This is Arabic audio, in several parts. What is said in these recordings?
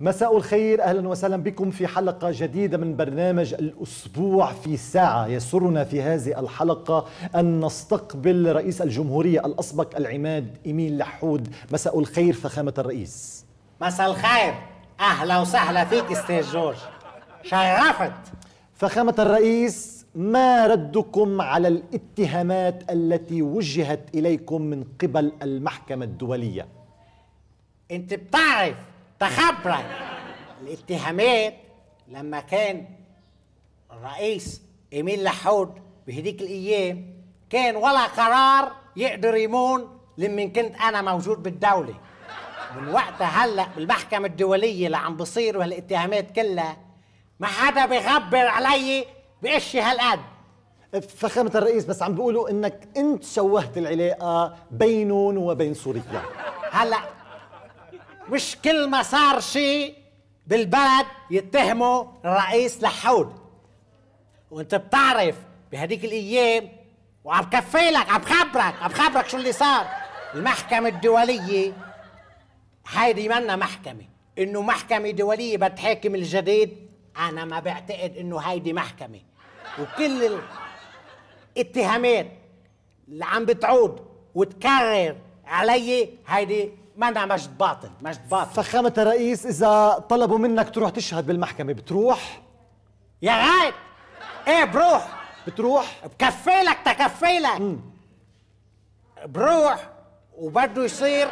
مساء الخير اهلا وسهلا بكم في حلقه جديده من برنامج الاسبوع في ساعه يسرنا في هذه الحلقه ان نستقبل رئيس الجمهوريه الاسبق العماد ايميل لحود مساء الخير فخامه الرئيس مساء الخير اهلا وسهلا فيك استاذ جورج شرفت فخامه الرئيس ما ردكم على الاتهامات التي وجهت اليكم من قبل المحكمه الدوليه انت بتعرف تخبرك الاتهامات لما كان الرئيس إيميل لحود بهديك الأيام كان ولا قرار يقدر يمون لمن كنت أنا موجود بالدولة من وقتها هلا بالمحكمة الدولية اللي عم بصير وهالاتهامات كلها ما حدا بيغبر علي بقشي هالقد فخامة الرئيس بس عم بيقولوا انك انت شوهت العلاقة بينون وبين سوريا هلا مش كل ما صار شيء بالبلد يتهموا الرئيس لحود وانت بتعرف بهديك الايام وعم كفيلك عم خبرك عم خبرك شو اللي صار المحكمة الدولية هيدي منا محكمة انه محكمة دولية بتحاكم الجديد انا ما بعتقد انه هيدي محكمة وكل الاتهامات اللي عم بتعود وتكرر علي هيدي ما عندها نعم، مجد باطل مجد باطل فخامة الرئيس إذا طلبوا منك تروح تشهد بالمحكمة بتروح؟ يا غايب إيه بروح بتروح؟ بكفي لك تكفي لك مم. بروح وبده يصير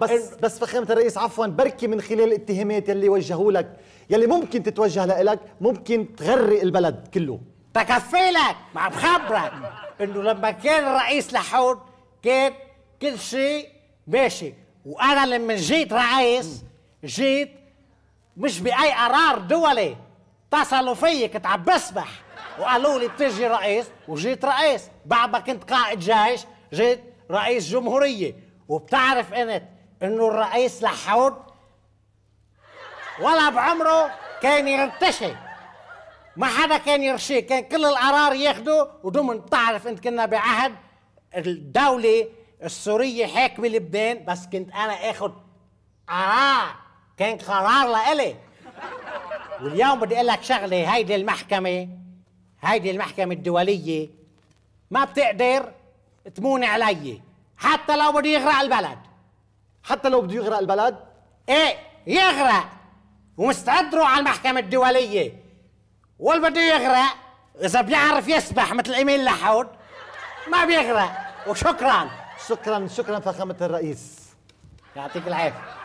بس إن... بس فخامة الرئيس عفوا بركي من خلال الاتهامات يلي وجهوا لك يلي ممكن تتوجه لإلك ممكن تغرق البلد كله تكفي لك ما بخبرك انه لما كان الرئيس لحود كان كل شيء ماشي وانا لما جيت رئيس جيت مش باي قرار دولي اتصلوا فيي كنت عم بسبح وقالوا لي بتجي رئيس وجيت رئيس بعد ما كنت قائد جيش جيت رئيس جمهوريه وبتعرف انت انه الرئيس لحود ولا بعمره كان يرتشي ما حدا كان يرشيه كان كل القرار ياخده ودوم بتعرف انت كنا بعهد الدوله السوري حاكم لبنان بس كنت انا اخذ قرار كان قرار لإلي واليوم بدي اقول لك شغله هيدي المحكمه هيدي المحكمه الدوليه ما بتقدر تمون علي حتى لو بده يغرق البلد حتى لو بده يغرق البلد ايه يغرق ومستعد روح على المحكمه الدوليه واللي بده يغرق اذا بيعرف يسبح مثل ايميل لحود ما بيغرق وشكرا شكرا شكرا فخامه الرئيس يعطيك العافيه